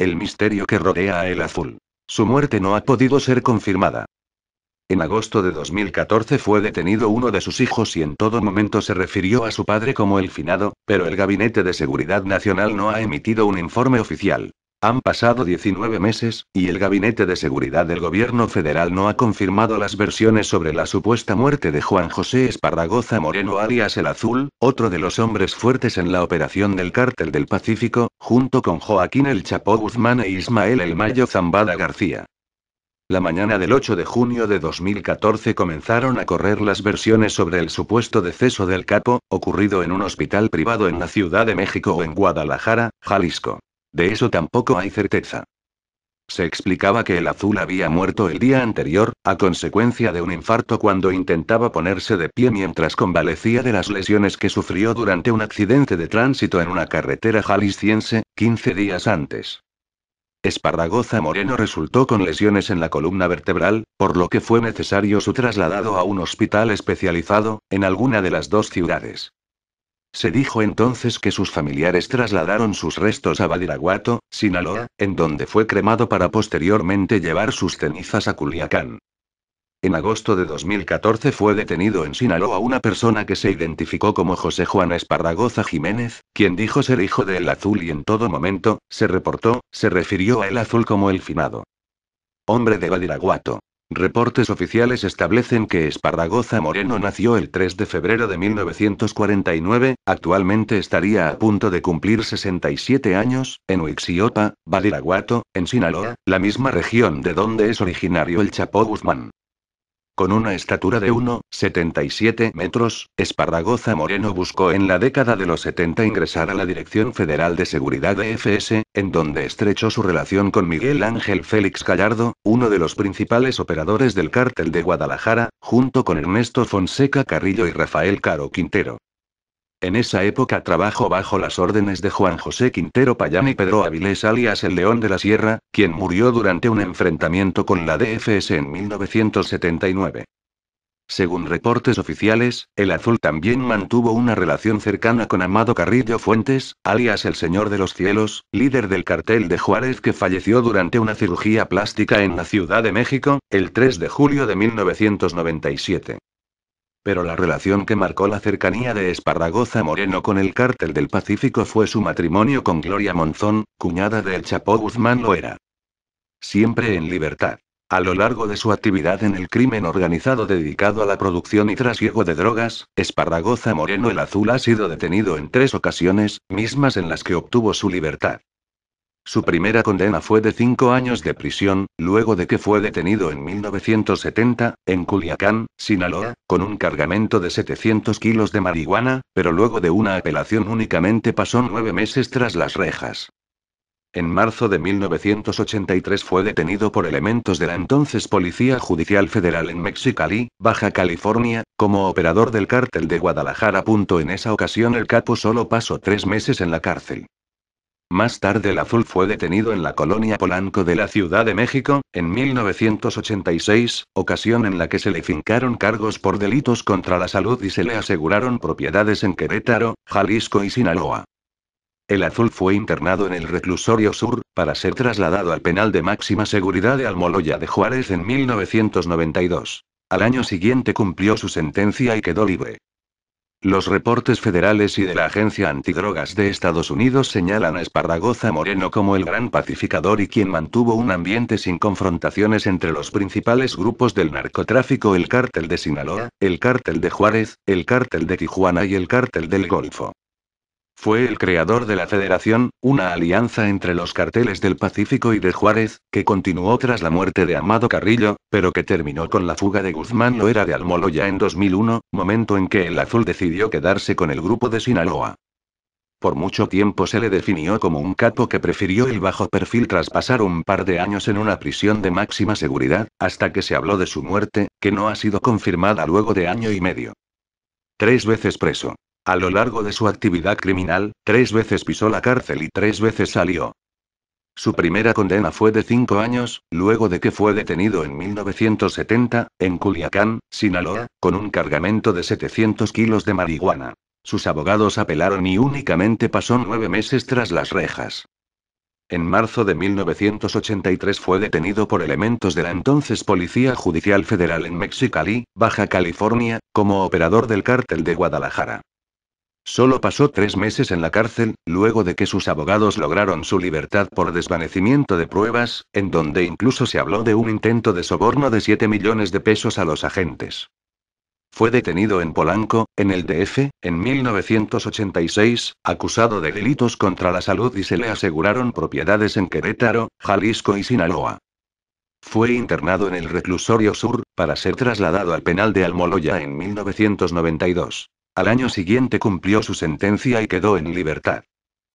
el misterio que rodea a El Azul. Su muerte no ha podido ser confirmada. En agosto de 2014 fue detenido uno de sus hijos y en todo momento se refirió a su padre como el finado, pero el Gabinete de Seguridad Nacional no ha emitido un informe oficial. Han pasado 19 meses, y el Gabinete de Seguridad del Gobierno Federal no ha confirmado las versiones sobre la supuesta muerte de Juan José Esparragoza Moreno alias El Azul, otro de los hombres fuertes en la operación del Cártel del Pacífico, junto con Joaquín El Chapo Guzmán e Ismael El Mayo Zambada García. La mañana del 8 de junio de 2014 comenzaron a correr las versiones sobre el supuesto deceso del capo, ocurrido en un hospital privado en la Ciudad de México o en Guadalajara, Jalisco. De eso tampoco hay certeza. Se explicaba que el azul había muerto el día anterior, a consecuencia de un infarto cuando intentaba ponerse de pie mientras convalecía de las lesiones que sufrió durante un accidente de tránsito en una carretera jalisciense, 15 días antes. Esparragoza Moreno resultó con lesiones en la columna vertebral, por lo que fue necesario su trasladado a un hospital especializado, en alguna de las dos ciudades. Se dijo entonces que sus familiares trasladaron sus restos a Badiraguato, Sinaloa, en donde fue cremado para posteriormente llevar sus cenizas a Culiacán. En agosto de 2014 fue detenido en Sinaloa una persona que se identificó como José Juan Esparragoza Jiménez, quien dijo ser hijo de El Azul y en todo momento, se reportó, se refirió a El Azul como el finado. Hombre de Badiraguato. Reportes oficiales establecen que Esparragoza Moreno nació el 3 de febrero de 1949, actualmente estaría a punto de cumplir 67 años, en Huixiopa, Badiraguato, en Sinaloa, la misma región de donde es originario el Chapo Guzmán. Con una estatura de 1,77 metros, Esparragoza Moreno buscó en la década de los 70 ingresar a la Dirección Federal de Seguridad EFS, en donde estrechó su relación con Miguel Ángel Félix Gallardo, uno de los principales operadores del cártel de Guadalajara, junto con Ernesto Fonseca Carrillo y Rafael Caro Quintero. En esa época trabajó bajo las órdenes de Juan José Quintero Payán y Pedro Avilés alias el León de la Sierra, quien murió durante un enfrentamiento con la DFS en 1979. Según reportes oficiales, el azul también mantuvo una relación cercana con Amado Carrillo Fuentes, alias el Señor de los Cielos, líder del cartel de Juárez que falleció durante una cirugía plástica en la Ciudad de México, el 3 de julio de 1997 pero la relación que marcó la cercanía de Esparragoza Moreno con el cártel del Pacífico fue su matrimonio con Gloria Monzón, cuñada del Chapo Guzmán Loera. Siempre en libertad. A lo largo de su actividad en el crimen organizado dedicado a la producción y trasiego de drogas, Esparragoza Moreno el Azul ha sido detenido en tres ocasiones, mismas en las que obtuvo su libertad. Su primera condena fue de cinco años de prisión, luego de que fue detenido en 1970, en Culiacán, Sinaloa, con un cargamento de 700 kilos de marihuana, pero luego de una apelación únicamente pasó nueve meses tras las rejas. En marzo de 1983 fue detenido por elementos de la entonces Policía Judicial Federal en Mexicali, Baja California, como operador del cártel de Guadalajara. En esa ocasión el capo solo pasó tres meses en la cárcel. Más tarde el azul fue detenido en la colonia Polanco de la Ciudad de México, en 1986, ocasión en la que se le fincaron cargos por delitos contra la salud y se le aseguraron propiedades en Querétaro, Jalisco y Sinaloa. El azul fue internado en el reclusorio sur, para ser trasladado al penal de máxima seguridad de Almoloya de Juárez en 1992. Al año siguiente cumplió su sentencia y quedó libre. Los reportes federales y de la Agencia Antidrogas de Estados Unidos señalan a Esparragoza Moreno como el gran pacificador y quien mantuvo un ambiente sin confrontaciones entre los principales grupos del narcotráfico, el cártel de Sinaloa, el cártel de Juárez, el cártel de Tijuana y el cártel del Golfo. Fue el creador de la Federación, una alianza entre los carteles del Pacífico y de Juárez, que continuó tras la muerte de Amado Carrillo, pero que terminó con la fuga de Guzmán Loera de Almoloya en 2001, momento en que el Azul decidió quedarse con el grupo de Sinaloa. Por mucho tiempo se le definió como un capo que prefirió el bajo perfil tras pasar un par de años en una prisión de máxima seguridad, hasta que se habló de su muerte, que no ha sido confirmada luego de año y medio. Tres veces preso. A lo largo de su actividad criminal, tres veces pisó la cárcel y tres veces salió. Su primera condena fue de cinco años, luego de que fue detenido en 1970, en Culiacán, Sinaloa, con un cargamento de 700 kilos de marihuana. Sus abogados apelaron y únicamente pasó nueve meses tras las rejas. En marzo de 1983 fue detenido por elementos de la entonces Policía Judicial Federal en Mexicali, Baja California, como operador del cártel de Guadalajara. Solo pasó tres meses en la cárcel, luego de que sus abogados lograron su libertad por desvanecimiento de pruebas, en donde incluso se habló de un intento de soborno de 7 millones de pesos a los agentes. Fue detenido en Polanco, en el DF, en 1986, acusado de delitos contra la salud y se le aseguraron propiedades en Querétaro, Jalisco y Sinaloa. Fue internado en el reclusorio sur, para ser trasladado al penal de Almoloya en 1992. Al año siguiente cumplió su sentencia y quedó en libertad.